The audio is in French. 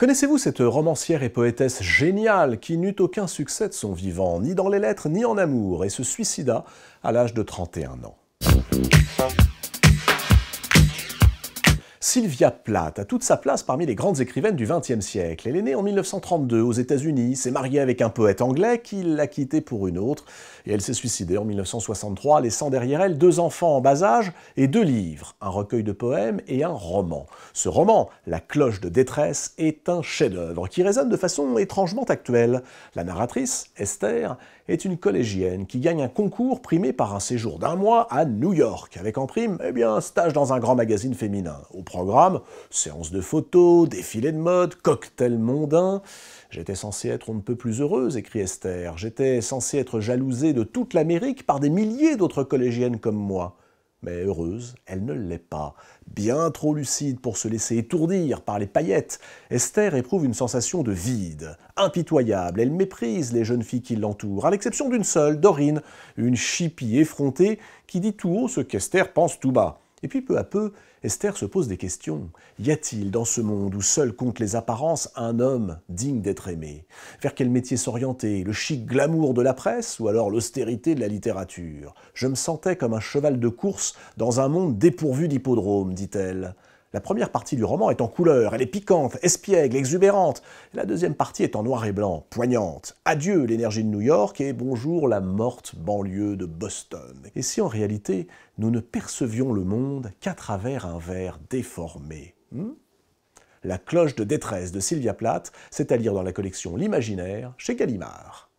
Connaissez-vous cette romancière et poétesse géniale qui n'eut aucun succès de son vivant, ni dans les lettres, ni en amour, et se suicida à l'âge de 31 ans Sylvia Plath a toute sa place parmi les grandes écrivaines du XXe siècle. Elle est née en 1932 aux États-Unis, s'est mariée avec un poète anglais qui l'a quittée pour une autre, et elle s'est suicidée en 1963, laissant derrière elle deux enfants en bas âge et deux livres, un recueil de poèmes et un roman. Ce roman, La cloche de détresse, est un chef-d'œuvre qui résonne de façon étrangement actuelle. La narratrice, Esther, est une collégienne qui gagne un concours primé par un séjour d'un mois à New York, avec en prime eh bien, un stage dans un grand magazine féminin programme, séance de photos, défilé de mode, cocktail mondain. J'étais censée être on ne peut plus heureuse, écrit Esther. J'étais censée être jalousée de toute l'Amérique par des milliers d'autres collégiennes comme moi. Mais heureuse, elle ne l'est pas. Bien trop lucide pour se laisser étourdir par les paillettes, Esther éprouve une sensation de vide. Impitoyable, elle méprise les jeunes filles qui l'entourent, à l'exception d'une seule, Dorine, une chipie effrontée, qui dit tout haut ce qu'Esther pense tout bas. Et puis peu à peu, Esther se pose des questions. Y a-t-il dans ce monde où seul comptent les apparences un homme digne d'être aimé Vers quel métier s'orienter Le chic glamour de la presse ou alors l'austérité de la littérature Je me sentais comme un cheval de course dans un monde dépourvu d'hippodrome, dit-elle. La première partie du roman est en couleur, elle est piquante, espiègle, exubérante. La deuxième partie est en noir et blanc, poignante. Adieu l'énergie de New York et bonjour la morte banlieue de Boston. Et si en réalité nous ne percevions le monde qu'à travers un verre déformé hmm? La cloche de détresse de Sylvia Plath, c'est à lire dans la collection L'Imaginaire chez Gallimard.